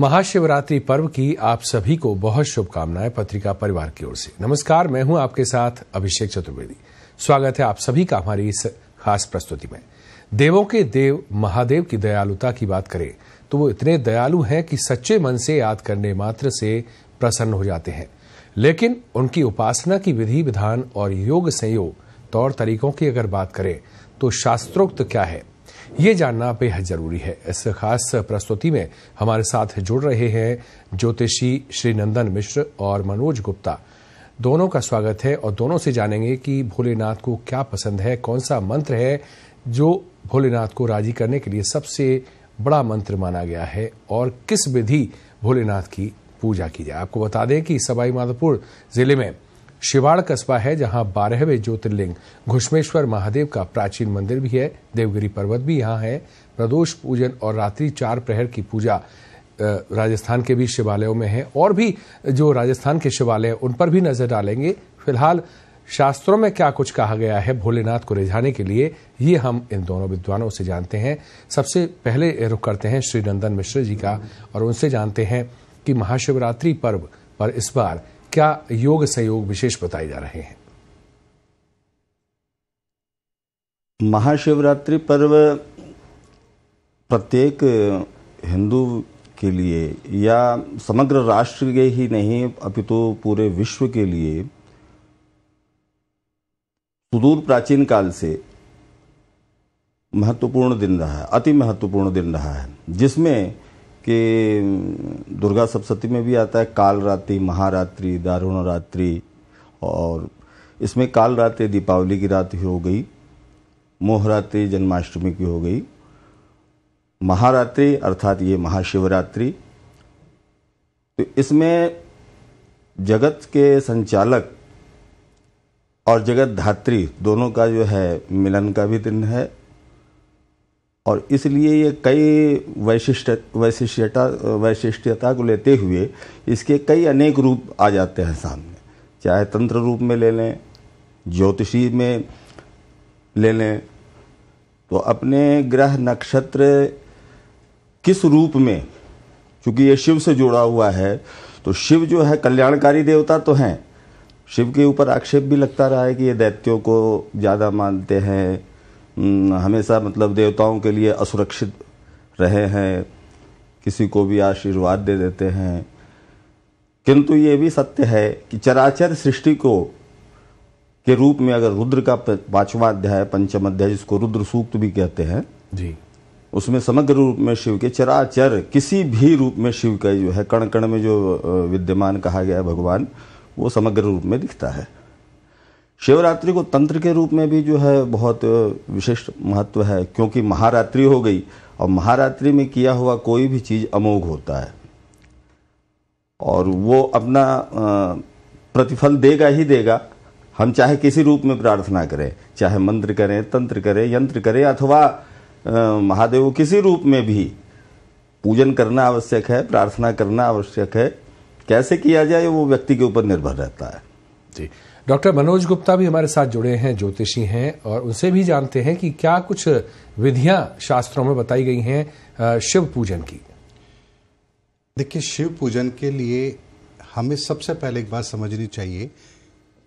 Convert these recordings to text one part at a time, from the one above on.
महाशिवरात्रि पर्व की आप सभी को बहुत शुभकामनाएं पत्रिका परिवार की ओर से नमस्कार मैं हूं आपके साथ अभिषेक चतुर्वेदी स्वागत है आप सभी का हमारी इस खास प्रस्तुति में देवों के देव महादेव की दयालुता की बात करें तो वो इतने दयालु हैं कि सच्चे मन से याद करने मात्र से प्रसन्न हो जाते हैं लेकिन उनकी उपासना की विधि विधान और योग संयोग तौर तरीकों की अगर बात करें तो शास्त्रोक्त क्या है ये जानना बेहद जरूरी है इस खास प्रस्तुति में हमारे साथ जुड़ रहे हैं ज्योतिषी श्रीनंदन मिश्र और मनोज गुप्ता दोनों का स्वागत है और दोनों से जानेंगे कि भोलेनाथ को क्या पसंद है कौन सा मंत्र है जो भोलेनाथ को राजी करने के लिए सबसे बड़ा मंत्र माना गया है और किस विधि भोलेनाथ की पूजा की जाए आपको बता दें कि सवाई माधोपुर जिले में शिवाड़ कस्बा है जहां बारहवें ज्योतिर्लिंग घुष्मेश्वर महादेव का प्राचीन मंदिर भी है देवगिरी पर्वत भी यहां है प्रदोष पूजन और रात्रि चार प्रहर की पूजा राजस्थान के भी शिवालयों में है और भी जो राजस्थान के शिवालय उन पर भी नजर डालेंगे फिलहाल शास्त्रों में क्या कुछ कहा गया है भोलेनाथ को रिझाने के लिए ये हम इन दोनों विद्वानों से जानते हैं सबसे पहले रुख करते हैं श्री नंदन मिश्र जी का और उनसे जानते हैं कि महाशिवरात्रि पर्व पर इस बार क्या योग सहयोग विशेष बताए जा रहे हैं महाशिवरात्रि पर्व प्रत्येक हिंदू के लिए या समग्र राष्ट्र के ही नहीं अपितु तो पूरे विश्व के लिए सुदूर प्राचीन काल से महत्वपूर्ण दिन रहा है अति महत्वपूर्ण दिन रहा है जिसमें कि दुर्गा सप्तती में भी आता है काल रात्रि महारात्रि दारुण रात्रि और इसमें काल रात्रि दीपावली की रात हो गई मोहरात्रि जन्माष्टमी की हो गई महारात्रि अर्थात ये महाशिवरात्रि तो इसमें जगत के संचालक और जगत धात्री दोनों का जो है मिलन का भी दिन है और इसलिए ये कई वैशिष्ट वैशिष्टता वैशिष्टता को लेते हुए इसके कई अनेक रूप आ जाते हैं सामने चाहे तंत्र रूप में ले लें ज्योतिषी में ले लें तो अपने ग्रह नक्षत्र किस रूप में क्योंकि ये शिव से जुड़ा हुआ है तो शिव जो है कल्याणकारी देवता तो हैं शिव के ऊपर आक्षेप भी लगता रहा है कि ये दैत्यों को ज़्यादा मानते हैं हम्म, हमेशा मतलब देवताओं के लिए असुरक्षित रहे हैं किसी को भी आशीर्वाद दे देते हैं किंतु ये भी सत्य है कि चराचर सृष्टि को के रूप में अगर रुद्र का पांचवा अध्याय पंचम अध्याय जिसको रुद्र सूक्त भी कहते हैं जी उसमें समग्र रूप में शिव के चराचर किसी भी रूप में शिव का जो है कण कण में जो विद्यमान कहा गया है भगवान वो समग्र रूप में दिखता है शिवरात्रि को तंत्र के रूप में भी जो है बहुत विशिष्ट महत्व है क्योंकि महारात्रि हो गई और महारात्रि में किया हुआ कोई भी चीज़ अमोघ होता है और वो अपना प्रतिफल देगा ही देगा हम चाहे किसी रूप में प्रार्थना करें चाहे मंत्र करें तंत्र करें यंत्र करें अथवा महादेव किसी रूप में भी पूजन करना आवश्यक है प्रार्थना करना आवश्यक है कैसे किया जाए वो व्यक्ति के ऊपर निर्भर रहता है जी डॉक्टर मनोज गुप्ता भी हमारे साथ जुड़े हैं ज्योतिषी हैं और उनसे भी जानते हैं कि क्या कुछ विधियां शास्त्रों में बताई गई हैं शिव पूजन की देखिए शिव पूजन के लिए हमें सबसे पहले एक बात समझनी चाहिए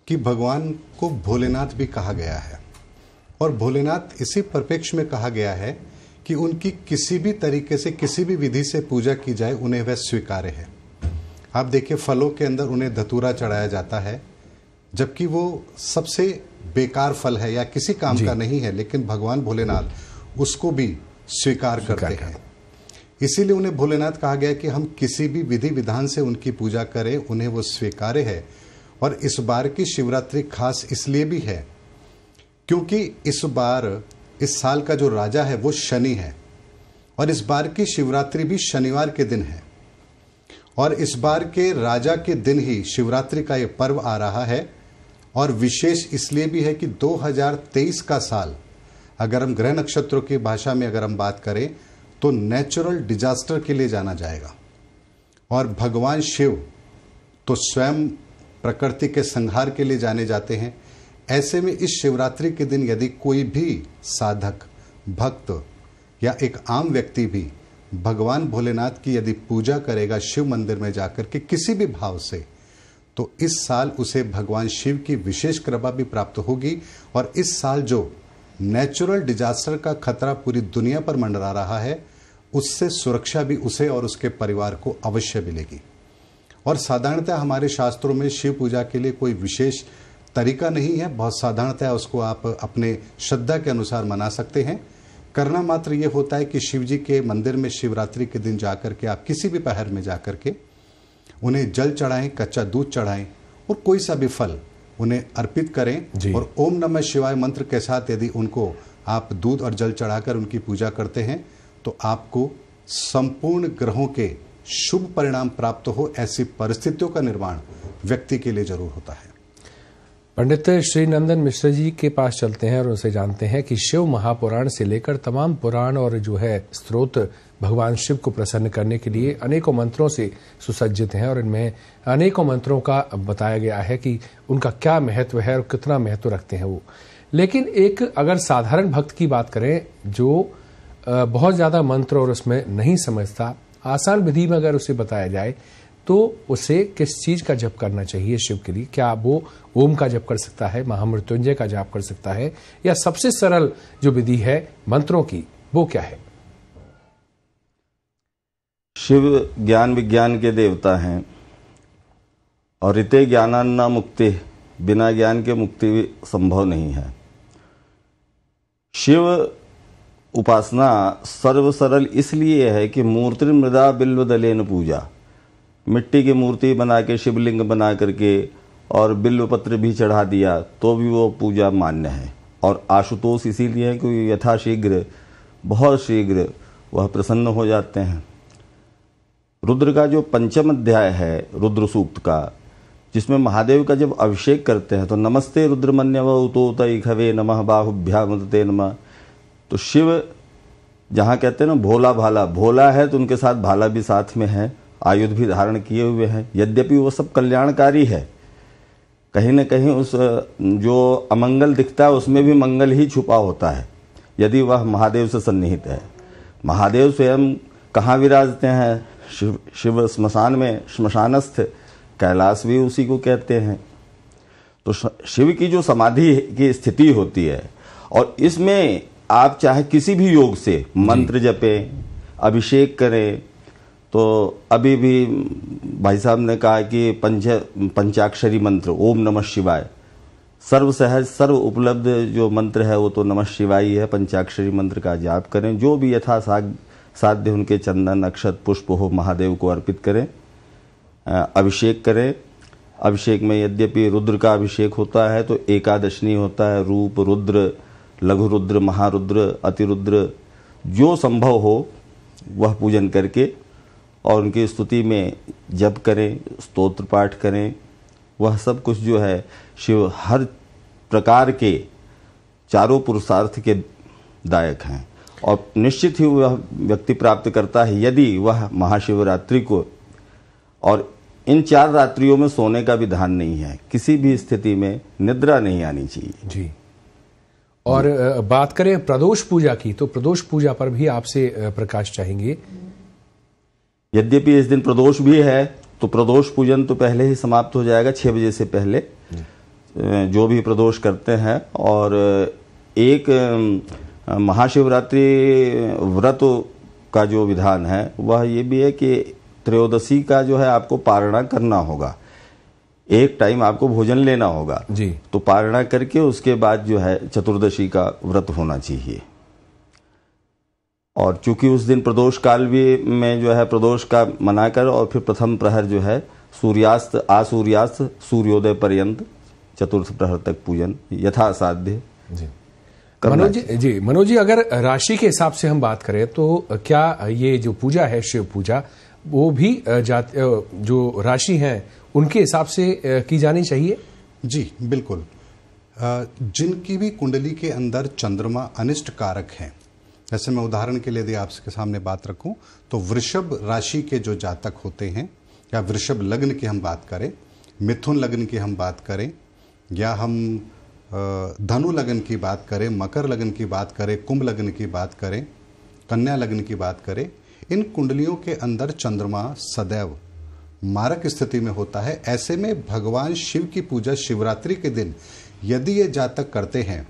कि भगवान को भोलेनाथ भी कहा गया है और भोलेनाथ इसी परिप्रेक्ष्य में कहा गया है कि उनकी किसी भी तरीके से किसी भी विधि से पूजा की जाए उन्हें वह स्वीकार्य है आप देखिए फलों के अंदर उन्हें धतूरा चढ़ाया जाता है जबकि वो सबसे बेकार फल है या किसी काम का नहीं है लेकिन भगवान भोलेनाथ उसको भी स्वीकार करते हैं इसीलिए उन्हें भोलेनाथ कहा गया कि हम किसी भी विधि विधान से उनकी पूजा करें उन्हें वो स्वीकार्य है और इस बार की शिवरात्रि खास इसलिए भी है क्योंकि इस बार इस साल का जो राजा है वो शनि है और इस बार की शिवरात्रि भी शनिवार के दिन है और इस बार के राजा के दिन ही शिवरात्रि का ये पर्व आ रहा है और विशेष इसलिए भी है कि 2023 का साल अगर हम ग्रह नक्षत्रों की भाषा में अगर हम बात करें तो नेचुरल डिजास्टर के लिए जाना जाएगा और भगवान शिव तो स्वयं प्रकृति के संहार के लिए जाने जाते हैं ऐसे में इस शिवरात्रि के दिन यदि कोई भी साधक भक्त या एक आम व्यक्ति भी भगवान भोलेनाथ की यदि पूजा करेगा शिव मंदिर में जाकर के किसी भी भाव से तो इस साल उसे भगवान शिव की विशेष कृपा भी प्राप्त होगी और इस साल जो नेचुरल डिजास्टर का खतरा पूरी दुनिया पर मंडरा रहा है उससे सुरक्षा भी उसे और उसके परिवार को अवश्य मिलेगी और साधारणतः हमारे शास्त्रों में शिव पूजा के लिए कोई विशेष तरीका नहीं है बहुत साधारणतः उसको आप अपने श्रद्धा के अनुसार मना सकते हैं करना मात्र ये होता है कि शिव जी के मंदिर में शिवरात्रि के दिन जाकर के आप किसी भी पहर में जाकर के उन्हें जल चढ़ाएं कच्चा दूध चढ़ाएं और कोई सा भी फल उन्हें अर्पित करें और ओम नमः शिवाय मंत्र के साथ यदि उनको आप दूध और जल चढ़ाकर उनकी पूजा करते हैं तो आपको संपूर्ण ग्रहों के शुभ परिणाम प्राप्त हो ऐसी परिस्थितियों का निर्माण व्यक्ति के लिए जरूर होता है पंडित श्री नंदन मिश्र जी के पास चलते हैं और उनसे जानते हैं कि शिव महापुराण से लेकर तमाम पुराण और जो है स्त्रोत भगवान शिव को प्रसन्न करने के लिए अनेकों मंत्रों से सुसज्जित हैं और इनमें अनेकों मंत्रों का बताया गया है कि उनका क्या महत्व है और कितना महत्व रखते हैं वो लेकिन एक अगर साधारण भक्त की बात करें जो बहुत ज़्यादा मंत्र और उसमें नहीं समझता आसान विधि में अगर उसे बताया जाए तो उसे किस चीज़ का जप करना चाहिए शिव के लिए क्या वो ओम का जप कर सकता है महामृत्युंजय का जाप कर सकता है या सबसे सरल जो विधि है मंत्रों की वो क्या है शिव ज्ञान विज्ञान के देवता हैं और ऋते ज्ञानान्ना मुक्ति बिना ज्ञान के मुक्ति भी संभव नहीं है शिव उपासना सर्व सरल इसलिए है कि मूर्ति मृदा बिल्व दलेन पूजा मिट्टी की मूर्ति बना के शिवलिंग बना करके और बिल्व पत्र भी चढ़ा दिया तो भी वो पूजा मान्य है और आशुतोष इसीलिए है कि यथाशीघ्र बहुत शीघ्र वह प्रसन्न हो जाते हैं रुद्र का जो पंचम अध्याय है रुद्र सूक्त का जिसमें महादेव का जब अभिषेक करते हैं तो नमस्ते रुद्र व उतोत खवे नम बाहुभ्या मदते नम तो शिव जहाँ कहते हैं ना भोला भाला भोला है तो उनके साथ भाला भी साथ में है आयुध भी धारण किए हुए हैं यद्यपि वो सब कल्याणकारी है कहीं ना कहीं उस जो अमंगल दिखता है उसमें भी मंगल ही छुपा होता है यदि वह महादेव से सन्निहित है महादेव स्वयं कहाँ विराजते हैं शिव शिव स्मशान में श्मशानस्थ कैलाश भी उसी को कहते हैं तो शिव की जो समाधि की स्थिति होती है और इसमें आप चाहे किसी भी योग से मंत्र जपें अभिषेक करें तो अभी भी भाई साहब ने कहा कि पंच पंचाक्षरी मंत्र ओम नमः शिवाय सर्व सहज सर्व उपलब्ध जो मंत्र है वो तो नमः शिवाय है पंचाक्षरी मंत्र का जाप करें जो भी यथा साग साध्य उनके चंदन अक्षत पुष्प हो महादेव को अर्पित करें अभिषेक करें अभिषेक में यद्यपि रुद्र का अभिषेक होता है तो एकादशनी होता है रूप रुद्र लघु रुद्र महारुद्र अतिरुद्र जो संभव हो वह पूजन करके और उनकी स्तुति में जप करें स्तोत्र पाठ करें वह सब कुछ जो है शिव हर प्रकार के चारों पुरुषार्थ के दायक हैं और निश्चित ही वह व्यक्ति प्राप्त करता है यदि वह महाशिवरात्रि को और इन चार रात्रियों में सोने का विधान नहीं है किसी भी स्थिति में निद्रा नहीं आनी चाहिए जी और जी। बात करें प्रदोष पूजा की तो प्रदोष पूजा पर भी आपसे प्रकाश चाहेंगे यद्यपि इस दिन प्रदोष भी है तो प्रदोष पूजन तो पहले ही समाप्त हो जाएगा छह बजे से पहले जो भी प्रदोष करते हैं और एक महाशिवरात्रि व्रत का जो विधान है वह ये भी है कि त्रयोदशी का जो है आपको पारणा करना होगा एक टाइम आपको भोजन लेना होगा जी तो पारणा करके उसके बाद जो है चतुर्दशी का व्रत होना चाहिए और चूंकि उस दिन प्रदोष काल भी में जो है प्रदोष का मनाकर और फिर प्रथम प्रहर जो है सूर्यास्त आसूर्यास्त सूर्योदय पर्यंत चतुर्थ प्रहर तक पूजन यथासाध्य मनोज जी मनोज जी अगर राशि के हिसाब से हम बात करें तो क्या ये जो पूजा है शिव पूजा वो भी जो राशि है उनके हिसाब से की जानी चाहिए जी बिल्कुल जिनकी भी कुंडली के अंदर चंद्रमा अनिष्ट कारक हैं जैसे मैं उदाहरण के लिए यदि आपके सामने बात रखूं तो वृषभ राशि के जो जातक होते हैं या वृषभ लग्न की हम बात करें मिथुन लग्न की हम बात करें या हम धनु लग्न की बात करें मकर लग्न की बात करें कुंभ लग्न की बात करें कन्या लग्न की बात करें इन कुंडलियों के अंदर चंद्रमा सदैव मारक स्थिति में होता है ऐसे में भगवान शिव की पूजा शिवरात्रि के दिन यदि ये जातक करते हैं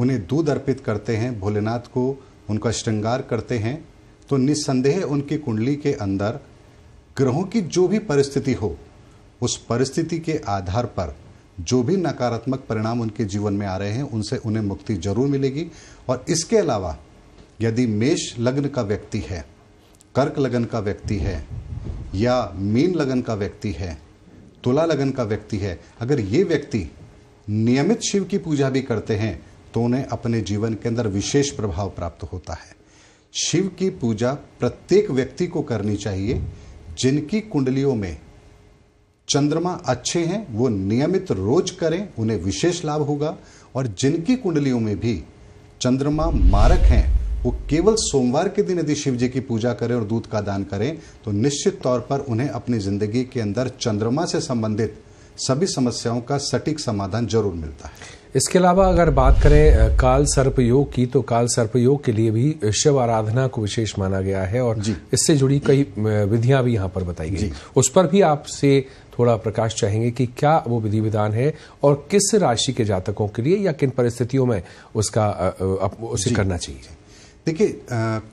उन्हें दूध अर्पित करते हैं भोलेनाथ को उनका श्रृंगार करते हैं तो निस्संदेह उनकी कुंडली के अंदर ग्रहों की जो भी परिस्थिति हो उस परिस्थिति के आधार पर जो भी नकारात्मक परिणाम उनके जीवन में आ रहे हैं उनसे उन्हें मुक्ति जरूर मिलेगी और इसके अलावा यदि मेष लग्न का व्यक्ति है कर्क लगन का व्यक्ति है या मीन लगन का व्यक्ति है तुला लगन का व्यक्ति है अगर ये व्यक्ति नियमित शिव की पूजा भी करते हैं तो उन्हें अपने जीवन के अंदर विशेष प्रभाव प्राप्त होता है शिव की पूजा प्रत्येक व्यक्ति को करनी चाहिए जिनकी कुंडलियों में चंद्रमा अच्छे हैं वो नियमित रोज करें उन्हें विशेष लाभ होगा और जिनकी कुंडलियों में भी चंद्रमा मारक हैं वो केवल सोमवार के दिन यदि शिव जी की पूजा करें और दूध का दान करें तो निश्चित तौर पर उन्हें अपनी जिंदगी के अंदर चंद्रमा से संबंधित सभी समस्याओं का सटीक समाधान जरूर मिलता है इसके अलावा अगर बात करें काल सर्प योग की तो काल सर्प योग के लिए भी शिव आराधना को विशेष माना गया है और इससे जुड़ी कई विधियां भी यहाँ पर बताई गई उस पर भी आपसे थोड़ा प्रकाश चाहेंगे कि क्या वो विधि विधान है और किस राशि के जातकों के लिए या किन परिस्थितियों में उसका उसे करना चाहिए देखिए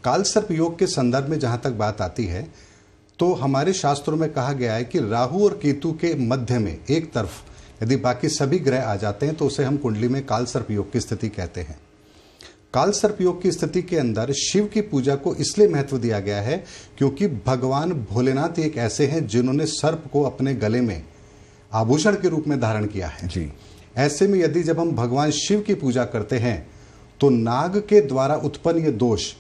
काल सर्प योग के संदर्भ में जहां तक बात आती है तो हमारे शास्त्रों में कहा गया है कि राहु और केतु के मध्य में एक तरफ यदि बाकी सभी ग्रह आ जाते हैं तो उसे हम कुंडली में काल सर्प योग की स्थिति कहते हैं काल सर्पयोग की स्थिति के अंदर शिव की पूजा को इसलिए महत्व दिया गया है क्योंकि भगवान भोलेनाथ एक ऐसे हैं जिन्होंने सर्प को अपने गले में आभूषण के रूप में धारण किया है जी ऐसे में यदि जब हम भगवान शिव की पूजा करते हैं तो नाग के द्वारा उत्पन्न ये दोष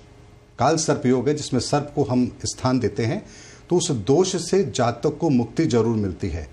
काल सर्पयोग है जिसमें सर्प को हम स्थान देते हैं तो उस दोष से जातक को मुक्ति जरूर मिलती है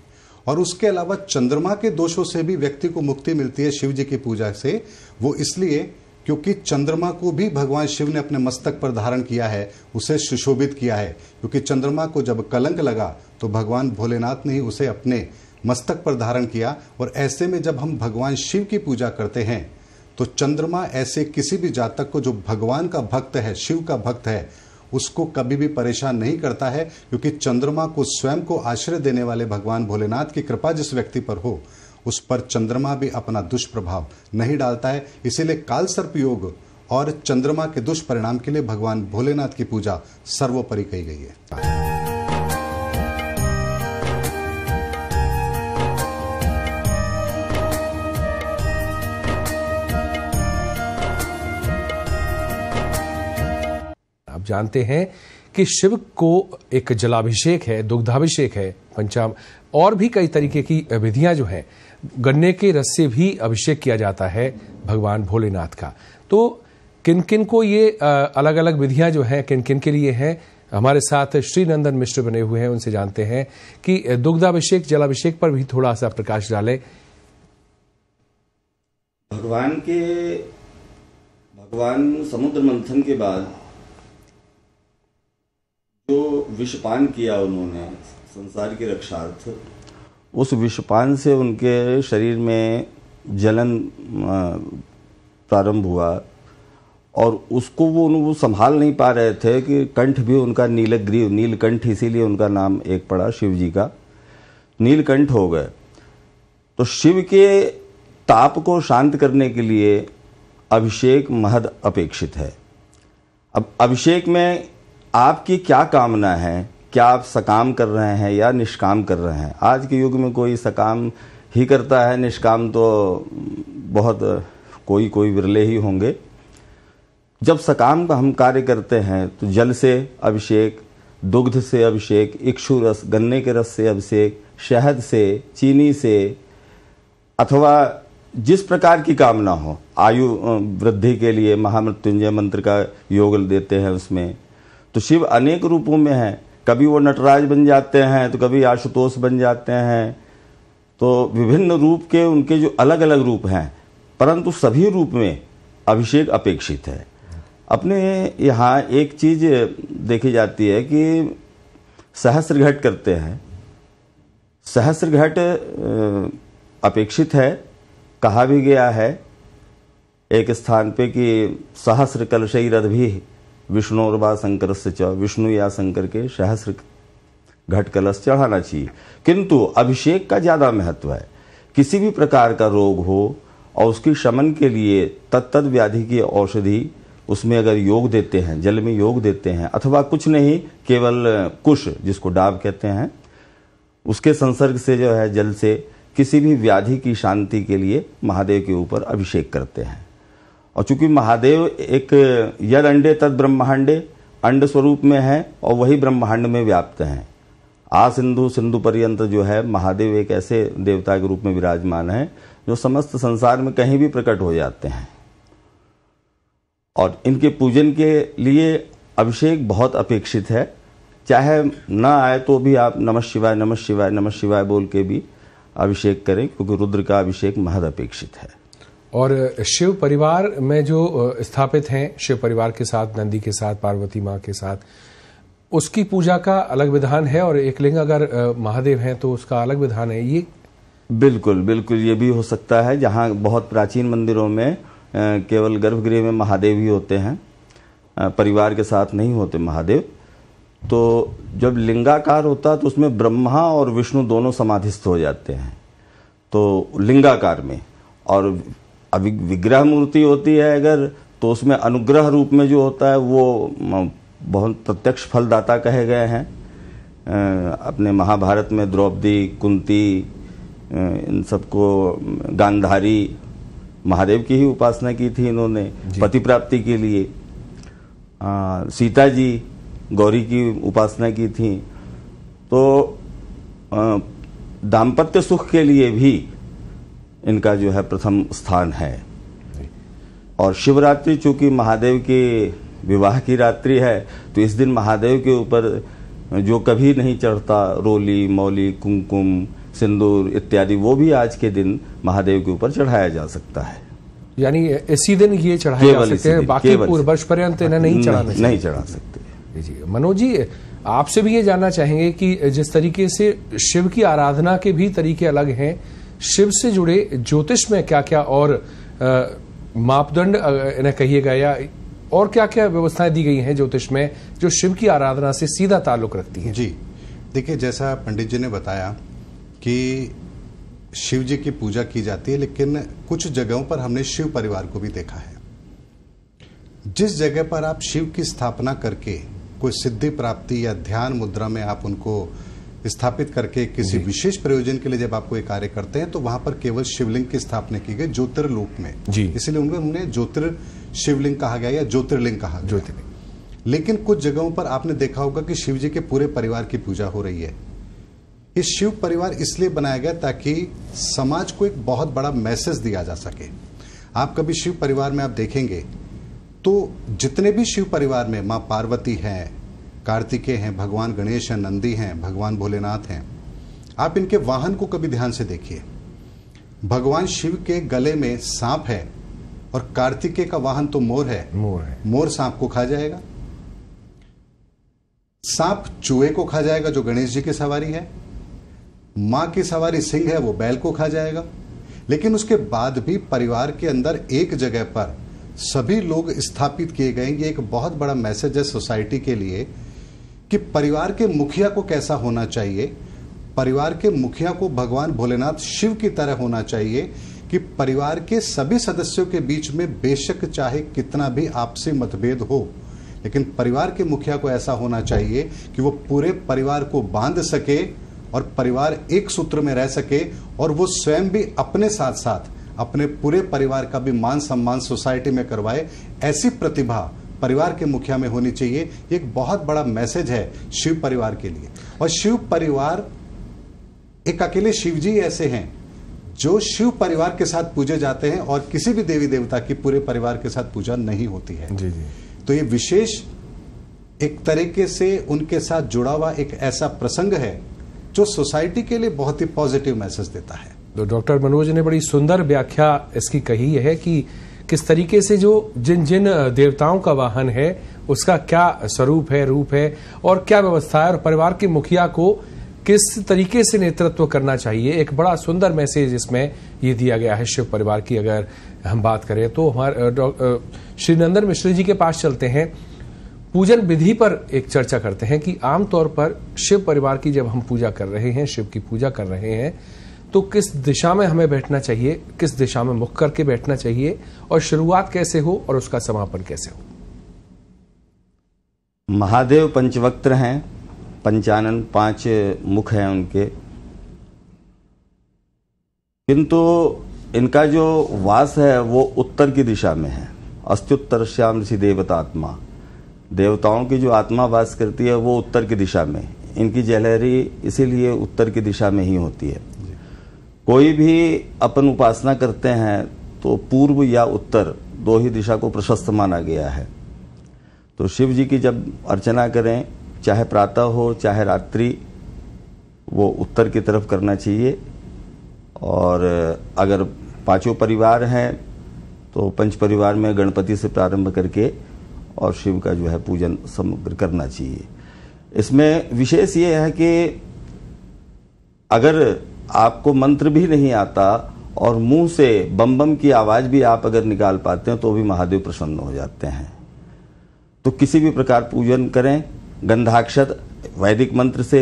और उसके अलावा चंद्रमा के दोषों से भी व्यक्ति को मुक्ति मिलती है शिव जी की पूजा से वो इसलिए क्योंकि चंद्रमा को भी भगवान शिव ने अपने मस्तक पर धारण किया है उसे सुशोभित किया है क्योंकि चंद्रमा को जब कलंक लगा तो भगवान भोलेनाथ ने ही उसे अपने मस्तक पर धारण किया और ऐसे में जब हम भगवान शिव की पूजा करते हैं तो चंद्रमा ऐसे किसी भी जातक को जो भगवान का भक्त है शिव का भक्त है उसको कभी भी परेशान नहीं करता है क्योंकि चंद्रमा को स्वयं को आश्रय देने वाले भगवान भोलेनाथ की कृपा जिस व्यक्ति पर हो उस पर चंद्रमा भी अपना दुष्प्रभाव नहीं डालता है इसीलिए काल सर्प योग और चंद्रमा के दुष्परिणाम के लिए भगवान भोलेनाथ की पूजा सर्वोपरि कही गई है आप जानते हैं कि शिव को एक जलाभिषेक है दुग्धाभिषेक है पंचाम और भी कई तरीके की विधियां जो हैं गन्ने के रस से भी अभिषेक किया जाता है भगवान भोलेनाथ का तो किन किन को ये अलग अलग विधियां जो हैं किन किन के लिए हैं हमारे साथ श्रीनंदन मिश्र बने हुए हैं उनसे जानते हैं कि दुग्धाभिषेक जलाभिषेक पर भी थोड़ा सा प्रकाश डाले भगवान के भगवान समुद्र मंथन के बाद जो विषपान किया उन्होंने संसार के रक्षार्थ उस विषपान से उनके शरीर में जलन प्रारंभ हुआ और उसको वो वो संभाल नहीं पा रहे थे कि कंठ भी उनका नीलग्रीव नीलकंठ इसीलिए उनका नाम एक पड़ा शिव जी का नीलकंठ हो गए तो शिव के ताप को शांत करने के लिए अभिषेक महद अपेक्षित है अब अभिषेक में आपकी क्या कामना है क्या आप सकाम कर रहे हैं या निष्काम कर रहे हैं आज के युग में कोई सकाम ही करता है निष्काम तो बहुत कोई कोई विरले ही होंगे जब सकाम का हम कार्य करते हैं तो जल से अभिषेक दुग्ध से अभिषेक इक्षु रस गन्ने के रस से अभिषेक शहद से चीनी से अथवा जिस प्रकार की कामना हो आयु वृद्धि के लिए महामृत्युंजय मंत्र का योग देते हैं उसमें तो शिव अनेक रूपों में है कभी वो नटराज बन जाते हैं तो कभी आशुतोष बन जाते हैं तो विभिन्न रूप के उनके जो अलग अलग रूप हैं परंतु सभी रूप में अभिषेक अपेक्षित है अपने यहाँ एक चीज देखी जाती है कि सहस्र घट करते हैं सहस्र घट अपेक्षित है कहा भी गया है एक स्थान पे कि सहस्र कलशई रथ भी विष्णुर्वा शंकर से च विष्णु या शंकर के सहस्र घट कलश चढ़ाना चाहिए किंतु अभिषेक का ज़्यादा महत्व है किसी भी प्रकार का रोग हो और उसकी शमन के लिए तत्त व्याधि की औषधि उसमें अगर योग देते हैं जल में योग देते हैं अथवा कुछ नहीं केवल कुश जिसको डाब कहते हैं उसके संसर्ग से जो है जल से किसी भी व्याधि की शांति के लिए महादेव के ऊपर अभिषेक करते हैं और चूंकि महादेव एक यद अंडे तद ब्रह्मांडे अंड स्वरूप में है और वही ब्रह्मांड में व्याप्त हैं आ सिंधु सिंधु पर्यंत जो है महादेव एक ऐसे देवता के रूप में विराजमान है जो समस्त संसार में कहीं भी प्रकट हो जाते हैं और इनके पूजन के लिए अभिषेक बहुत अपेक्षित है चाहे ना आए तो भी आप नमः शिवाय नमः शिवाय नमः शिवाय बोल के भी अभिषेक करें क्योंकि रुद्र का अभिषेक महद अपेक्षित है और शिव परिवार में जो स्थापित हैं शिव परिवार के साथ नंदी के साथ पार्वती माँ के साथ उसकी पूजा का अलग विधान है और एकलिंग अगर महादेव हैं तो उसका अलग विधान है ये बिल्कुल बिल्कुल ये भी हो सकता है जहाँ बहुत प्राचीन मंदिरों में केवल गर्भगृह में महादेव ही होते हैं परिवार के साथ नहीं होते महादेव तो जब लिंगाकार होता तो उसमें ब्रह्मा और विष्णु दोनों समाधिस्थ हो जाते हैं तो लिंगाकार में और अभी विग्रह मूर्ति होती है अगर तो उसमें अनुग्रह रूप में जो होता है वो बहुत प्रत्यक्ष फलदाता कहे गए हैं अपने महाभारत में द्रौपदी कुंती इन सबको गांधारी महादेव की ही उपासना की थी इन्होंने पति प्राप्ति के लिए आ, सीता जी गौरी की उपासना की थी तो दाम्पत्य सुख के लिए भी इनका जो है प्रथम स्थान है और शिवरात्रि चूंकि महादेव के विवाह की रात्रि है तो इस दिन महादेव के ऊपर जो कभी नहीं चढ़ता रोली मौली कुमकुम सिंदूर इत्यादि वो भी आज के दिन महादेव के ऊपर चढ़ाया जा सकता है यानी इसी दिन ये चढ़ाए जा सकते हैं बाकी पूर्व वर्ष पर्यंत इन्हें नहीं चढ़ाना नहीं चढ़ा सकते जी मनोज जी आपसे भी ये जानना चाहेंगे कि जिस तरीके से शिव की आराधना के भी तरीके अलग हैं शिव से जुड़े ज्योतिष में क्या क्या और मापदंड इन्हें कहिएगा या और क्या क्या व्यवस्थाएं दी गई हैं ज्योतिष में जो शिव की आराधना से सीधा ताल्लुक रखती है जी देखिए जैसा पंडित जी ने बताया कि शिव जी की पूजा की जाती है लेकिन कुछ जगहों पर हमने शिव परिवार को भी देखा है जिस जगह पर आप शिव की स्थापना करके कोई सिद्धि प्राप्ति या ध्यान मुद्रा में आप उनको स्थापित करके किसी विशेष प्रयोजन के लिए जब आपको ये कार्य करते हैं तो वहां पर केवल शिवलिंग की स्थापना की गई ज्योतिर्लोक में इसलिए उन्हें ज्योतिर शिवलिंग कहा गया या ज्योतिर्लिंग कहा ज्योतिर्लिंग लेकिन कुछ जगहों पर आपने देखा होगा कि शिव जी के पूरे परिवार की पूजा हो रही है ये शिव परिवार इसलिए बनाया गया ताकि समाज को एक बहुत बड़ा मैसेज दिया जा सके आप कभी शिव परिवार में आप देखेंगे तो जितने भी शिव परिवार में माँ पार्वती हैं कार्तिकेय हैं भगवान गणेश हैं नंदी हैं भगवान भोलेनाथ हैं आप इनके वाहन को कभी ध्यान से देखिए भगवान शिव के गले में सांप है और कार्तिकेय का वाहन तो मोर है मोर है मोर सांप को खा जाएगा सांप चूहे को खा जाएगा जो गणेश जी की सवारी है मां की सवारी सिंह है वो बैल को खा जाएगा लेकिन उसके बाद भी परिवार के अंदर एक जगह पर सभी लोग स्थापित किए गए ये एक बहुत बड़ा मैसेज है सोसाइटी के लिए कि परिवार के मुखिया को कैसा होना चाहिए परिवार के मुखिया को भगवान भोलेनाथ शिव की तरह होना चाहिए कि परिवार के सभी सदस्यों के बीच में बेशक चाहे कितना भी आपसी मतभेद हो लेकिन परिवार के मुखिया को ऐसा होना चाहिए कि वो पूरे परिवार को बांध सके और परिवार एक सूत्र में रह सके और वो स्वयं भी अपने साथ साथ अपने पूरे परिवार का भी मान सम्मान सोसाइटी में करवाए ऐसी प्रतिभा परिवार के मुखिया में होनी चाहिए एक बहुत बड़ा मैसेज है शिव परिवार के लिए और शिव परिवार एक अकेले शिव जी ऐसे हैं जो शिव परिवार के साथ पूजे जाते हैं और किसी भी देवी देवता की पूरे परिवार के साथ पूजा नहीं होती है जी जी तो ये विशेष एक तरीके से उनके साथ जुड़ा हुआ एक ऐसा प्रसंग है जो सोसाइटी के लिए बहुत ही पॉजिटिव मैसेज देता है तो डॉक्टर मनोज ने बड़ी सुंदर व्याख्या इसकी कही है कि किस तरीके से जो जिन जिन देवताओं का वाहन है उसका क्या स्वरूप है रूप है और क्या व्यवस्था है और परिवार के मुखिया को किस तरीके से नेतृत्व करना चाहिए एक बड़ा सुंदर मैसेज इसमें ये दिया गया है शिव परिवार की अगर हम बात करें तो हमारे श्री नंदन मिश्र जी के पास चलते हैं पूजन विधि पर एक चर्चा करते हैं कि आमतौर पर शिव परिवार की जब हम पूजा कर रहे हैं शिव की पूजा कर रहे हैं तो किस दिशा में हमें बैठना चाहिए किस दिशा में मुख करके बैठना चाहिए और शुरुआत कैसे हो और उसका समापन कैसे हो महादेव पंचवक्त हैं पंचानन पांच मुख हैं उनके किंतु इनका जो वास है वो उत्तर की दिशा में है अस्त्युत्तर श्याम ऋषि देवता आत्मा देवताओं की जो आत्मा वास करती है वो उत्तर की दिशा में इनकी जलहरी इसीलिए उत्तर की दिशा में ही होती है कोई भी अपन उपासना करते हैं तो पूर्व या उत्तर दो ही दिशा को प्रशस्त माना गया है तो शिव जी की जब अर्चना करें चाहे प्रातः हो चाहे रात्रि वो उत्तर की तरफ करना चाहिए और अगर पांचों परिवार हैं तो पंच परिवार में गणपति से प्रारंभ करके और शिव का जो है पूजन समग्र करना चाहिए इसमें विशेष ये है कि अगर आपको मंत्र भी नहीं आता और मुंह से बम बम की आवाज भी आप अगर निकाल पाते हैं तो भी महादेव प्रसन्न हो जाते हैं तो किसी भी प्रकार पूजन करें गंधाक्षत वैदिक मंत्र से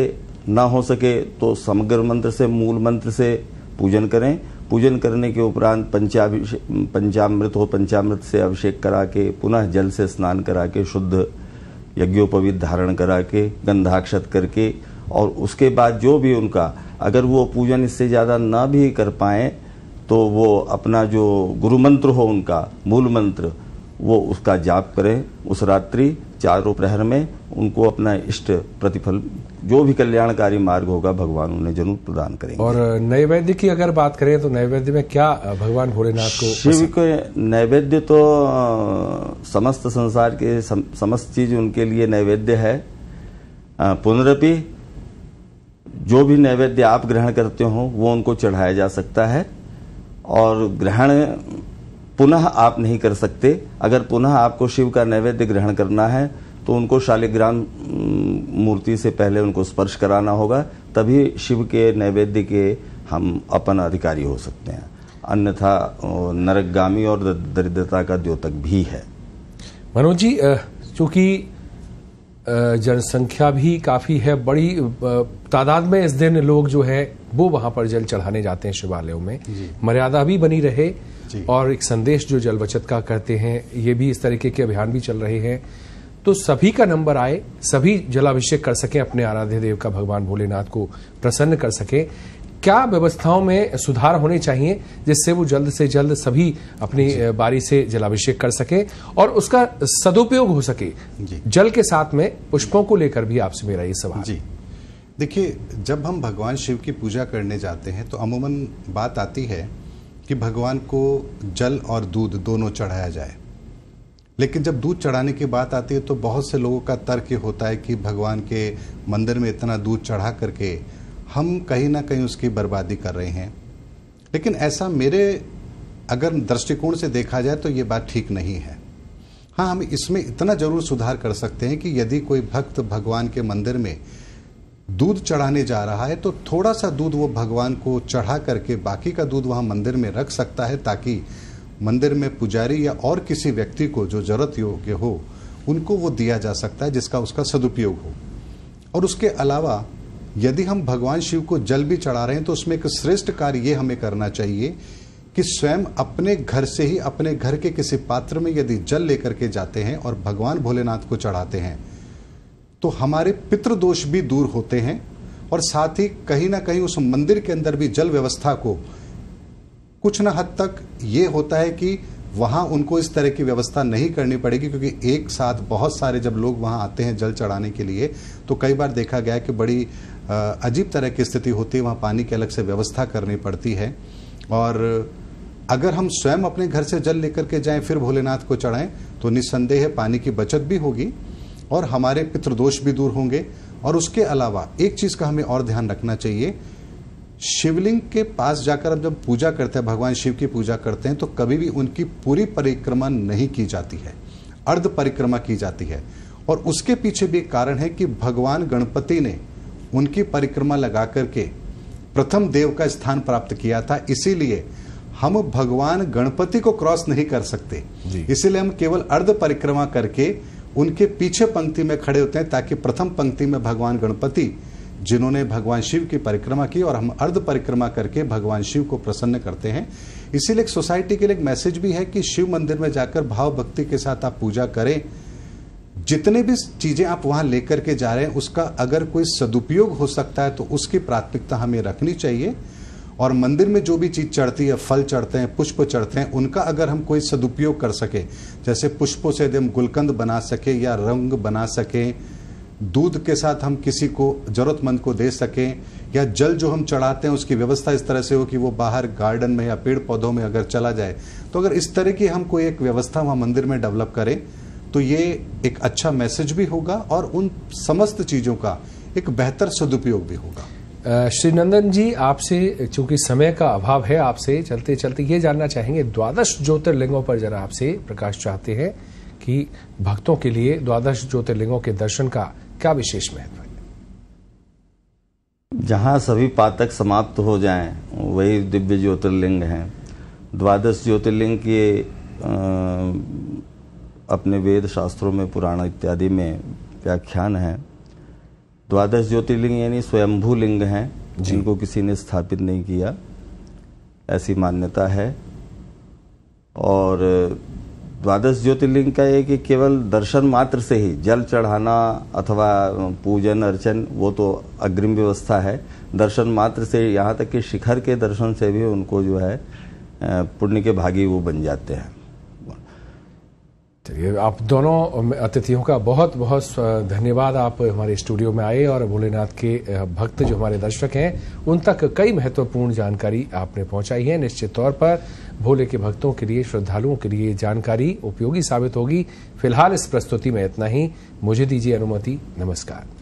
ना हो सके तो समग्र मंत्र से मूल मंत्र से पूजन करें पूजन करने के उपरांत पंचाभिषेक पंचामृत हो पंचामृत से अभिषेक करा के पुनः जल से स्नान करा के शुद्ध यज्ञोपवीत धारण करा के गंधाक्षत करके और उसके बाद जो भी उनका अगर वो पूजन इससे ज़्यादा ना भी कर पाए तो वो अपना जो गुरु मंत्र हो उनका मूल मंत्र वो उसका जाप करें उस रात्रि चारों प्रहर में उनको अपना इष्ट प्रतिफल जो भी कल्याणकारी मार्ग होगा भगवान उन्हें जरूर प्रदान करेंगे और नैवेद्य की अगर बात करें तो नैवेद्य में क्या भगवान भोलेनाथ को शिव के नैवेद्य तो समस्त संसार के सम, समस्त चीज उनके लिए नैवेद्य है पुनरपि जो भी नैवेद्य आप ग्रहण करते हो वो उनको चढ़ाया जा सकता है और ग्रहण पुनः आप नहीं कर सकते अगर पुनः आपको शिव का नैवेद्य ग्रहण करना है तो उनको शालिग्राम मूर्ति से पहले उनको स्पर्श कराना होगा तभी शिव के नैवेद्य के हम अपन अधिकारी हो सकते हैं अन्यथा नरकगामी और दरिद्रता का द्योतक भी है मनोज जी चूंकि जनसंख्या भी काफ़ी है बड़ी तादाद में इस दिन लोग जो है वो वहां पर जल चढ़ाने जाते हैं शिवालयों में मर्यादा भी बनी रहे और एक संदेश जो जल बचत का करते हैं ये भी इस तरीके के अभियान भी चल रहे हैं तो सभी का नंबर आए सभी जलाभिषेक कर सकें अपने आराध्य देव का भगवान भोलेनाथ को प्रसन्न कर सकें क्या व्यवस्थाओं में सुधार होने चाहिए जिससे वो जल्द से जल्द सभी अपनी बारी से जलाभिषेक कर सके और उसका सदुपयोग हो सके जल के साथ में पुष्पों को लेकर भी आपसे मेरा ये सवाल जी देखिए जब हम भगवान शिव की पूजा करने जाते हैं तो अमूमन बात आती है कि भगवान को जल और दूध दोनों चढ़ाया जाए लेकिन जब दूध चढ़ाने की बात आती है तो बहुत से लोगों का तर्क होता है कि भगवान के मंदिर में इतना दूध चढ़ा करके हम कहीं ना कहीं उसकी बर्बादी कर रहे हैं लेकिन ऐसा मेरे अगर दृष्टिकोण से देखा जाए तो ये बात ठीक नहीं है हाँ हम इसमें इतना ज़रूर सुधार कर सकते हैं कि यदि कोई भक्त भगवान के मंदिर में दूध चढ़ाने जा रहा है तो थोड़ा सा दूध वो भगवान को चढ़ा करके बाकी का दूध वहाँ मंदिर में रख सकता है ताकि मंदिर में पुजारी या और किसी व्यक्ति को जो जरूरत योग्य हो उनको वो दिया जा सकता है जिसका उसका सदुपयोग हो और उसके अलावा यदि हम भगवान शिव को जल भी चढ़ा रहे हैं तो उसमें एक श्रेष्ठ कार्य ये हमें करना चाहिए कि स्वयं अपने घर से ही अपने घर के किसी पात्र में यदि जल लेकर के जाते हैं और भगवान भोलेनाथ को चढ़ाते हैं तो हमारे दोष भी दूर होते हैं और साथ ही कहीं ना कहीं उस मंदिर के अंदर भी जल व्यवस्था को कुछ ना हद तक ये होता है कि वहाँ उनको इस तरह की व्यवस्था नहीं करनी पड़ेगी क्योंकि एक साथ बहुत सारे जब लोग वहाँ आते हैं जल चढ़ाने के लिए तो कई बार देखा गया कि बड़ी अजीब तरह की स्थिति होती है वहाँ पानी की अलग से व्यवस्था करनी पड़ती है और अगर हम स्वयं अपने घर से जल लेकर के जाएं फिर भोलेनाथ को चढ़ाएं तो निस्संदेह पानी की बचत भी होगी और हमारे पितृदोष भी दूर होंगे और उसके अलावा एक चीज़ का हमें और ध्यान रखना चाहिए शिवलिंग के पास जाकर हम जब पूजा करते हैं भगवान शिव की पूजा करते हैं तो कभी भी उनकी पूरी परिक्रमा नहीं की जाती है अर्ध परिक्रमा की जाती है और उसके पीछे भी एक कारण है कि भगवान गणपति ने उनकी परिक्रमा लगा करके प्रथम देव का स्थान प्राप्त किया था इसीलिए हम भगवान गणपति को क्रॉस नहीं कर सकते इसीलिए हम केवल अर्ध परिक्रमा करके उनके पीछे पंक्ति में खड़े होते हैं ताकि प्रथम पंक्ति में भगवान गणपति जिन्होंने भगवान शिव की परिक्रमा की और हम अर्ध परिक्रमा करके भगवान शिव को प्रसन्न करते हैं इसीलिए सोसाइटी के लिए एक मैसेज भी है कि शिव मंदिर में जाकर भाव भक्ति के साथ आप पूजा करें जितने भी चीज़ें आप वहां लेकर के जा रहे हैं उसका अगर कोई सदुपयोग हो सकता है तो उसकी प्राथमिकता हमें रखनी चाहिए और मंदिर में जो भी चीज़ चढ़ती है फल चढ़ते हैं पुष्प चढ़ते हैं उनका अगर हम कोई सदुपयोग कर सके जैसे पुष्पों से हम गुलकंद बना सके या रंग बना सके दूध के साथ हम किसी को ज़रूरतमंद को दे सके या जल जो हम चढ़ाते हैं उसकी व्यवस्था इस तरह से हो कि वो बाहर गार्डन में या पेड़ पौधों में अगर चला जाए तो अगर इस तरह की हम कोई एक व्यवस्था वहां मंदिर में डेवलप करें तो ये एक अच्छा मैसेज भी होगा और उन समस्त चीज़ों का एक बेहतर सदुपयोग भी होगा श्री नंदन जी आपसे चूंकि समय का अभाव है आपसे चलते चलते ये जानना चाहेंगे द्वादश ज्योतिर्लिंगों पर जरा आपसे प्रकाश चाहते हैं कि भक्तों के लिए द्वादश ज्योतिर्लिंगों के दर्शन का क्या विशेष महत्व है जहाँ सभी पातक समाप्त हो जाएं वही दिव्य ज्योतिर्लिंग हैं द्वादश ज्योतिर्लिंग के अपने वेद शास्त्रों में पुराण इत्यादि में व्याख्यान है द्वादश ज्योतिर्लिंग यानी स्वयंभू लिंग हैं जिनको किसी ने स्थापित नहीं किया ऐसी मान्यता है और द्वादश ज्योतिर्लिंग का ये कि केवल दर्शन मात्र से ही जल चढ़ाना अथवा पूजन अर्चन वो तो अग्रिम व्यवस्था है दर्शन मात्र से यहाँ तक कि शिखर के दर्शन से भी उनको जो है पुण्य के भागी वो बन जाते हैं चलिए आप दोनों अतिथियों का बहुत बहुत धन्यवाद आप हमारे स्टूडियो में आए और भोलेनाथ के भक्त जो हमारे दर्शक हैं उन तक कई महत्वपूर्ण जानकारी आपने पहुंचाई है निश्चित तौर पर भोले के भक्तों के लिए श्रद्धालुओं के लिए जानकारी उपयोगी साबित होगी फिलहाल इस प्रस्तुति में इतना ही मुझे दीजिए अनुमति नमस्कार